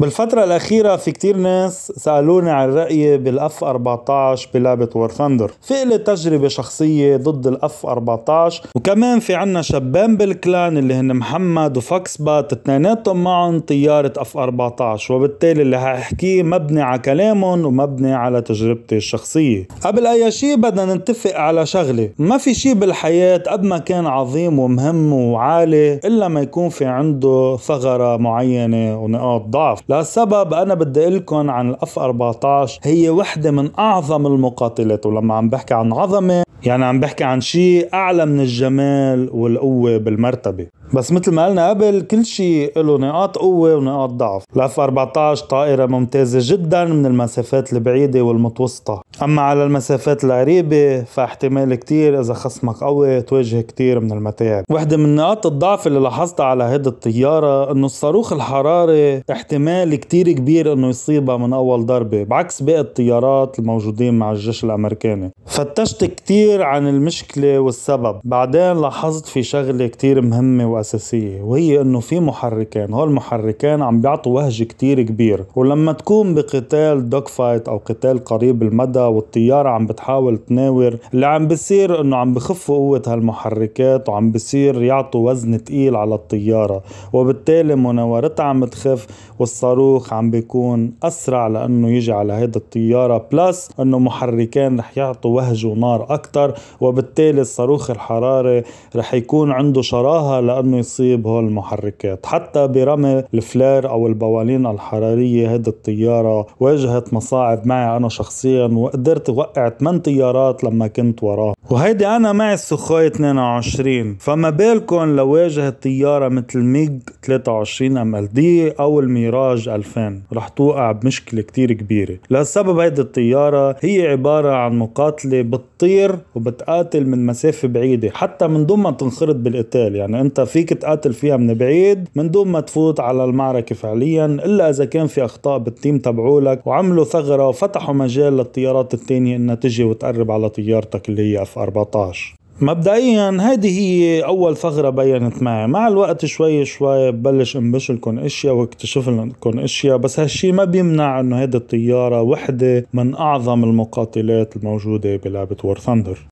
بالفترة الأخيرة في كتير ناس سألوني عن رأيي بالأف 14 بلعبة وور ثاندر في إلي تجربة شخصية ضد الأف 14 وكمان في عنا شبان بالكلان اللي هن محمد وفاكس بات اتنيناتهم معهم طيارة أف 14 وبالتالي اللي هحكيه مبني على كلامهم ومبني على تجربتي الشخصية قبل أي شيء بدنا نتفق على شغلة ما في شيء بالحياة قد ما كان عظيم ومهم وعالي إلا ما يكون في عنده ثغرة معينة ونقاط ضعف لسبب انا بدي اقول لكم عن الاف 14 هي وحده من اعظم المقاتلات ولما عم بحكي عن عظمه يعني عم بحكي عن شيء اعلى من الجمال والقوه بالمرتبه بس مثل ما قلنا قبل كل شيء له نقاط قوة ونقاط ضعف الاف 14 طائرة ممتازة جدا من المسافات البعيدة والمتوسطة أما على المسافات القريبة فاحتمال كتير إذا خصمك قوي تواجه كتير من المتاعب وحدة من نقاط الضعف اللي لاحظتها على هيدا الطيارة إنه الصاروخ الحراري احتمال كتير كبير إنه يصيبها من أول ضربة بعكس باقي الطيارات الموجودين مع الجيش الأمريكاني فتشت كتير عن المشكلة والسبب بعدين لاحظت في شغلة كتير مهمة أساسية وهي أنه في محركان هول المحركان عم بيعطوا وهج كتير كبير ولما تكون بقتال دوغ فايت أو قتال قريب المدى والطيارة عم بتحاول تناور اللي عم بصير أنه عم بخفوا قوة هالمحركات وعم بصير يعطوا وزن تقيل على الطيارة وبالتالي مناورتها عم تخف والصاروخ عم بيكون اسرع لانه يجي على هيدا الطياره بلس انه محركان رح يعطوا وهج ونار اكثر وبالتالي الصاروخ الحراري رح يكون عنده شراهه لانه يصيب هول المحركات حتى برمي الفلير او البوالين الحراريه هيدي الطياره واجهت مصاعب معي انا شخصيا وقدرت وقع 8 طيارات لما كنت وراه وهيدي انا معي السخوي 22 فما بالكم لو واجهت طياره مثل ميج 23 ام ال دي او المي ميراج 2000 رح توقع بمشكلة كتير كبيرة لسبب هيدي الطيارة هي عبارة عن مقاتلة بتطير وبتقاتل من مسافة بعيدة حتى من دون ما تنخرط بالقتال يعني انت فيك تقاتل فيها من بعيد من دون ما تفوت على المعركة فعليا الا اذا كان في اخطاء بالتيم تبعولك وعملوا ثغرة وفتحوا مجال للطيارات التانية انها تجي وتقرب على طيارتك اللي هي اف 14 مبدئيا هذه هي اول ثغرة بينت معي مع الوقت شوي شوي ببلش انبش لكم اشياء واكتشف لكم اشياء بس هالشي ما بيمنع انه هيدي الطيارة وحدة من اعظم المقاتلات الموجودة بلعبة وور ثاندر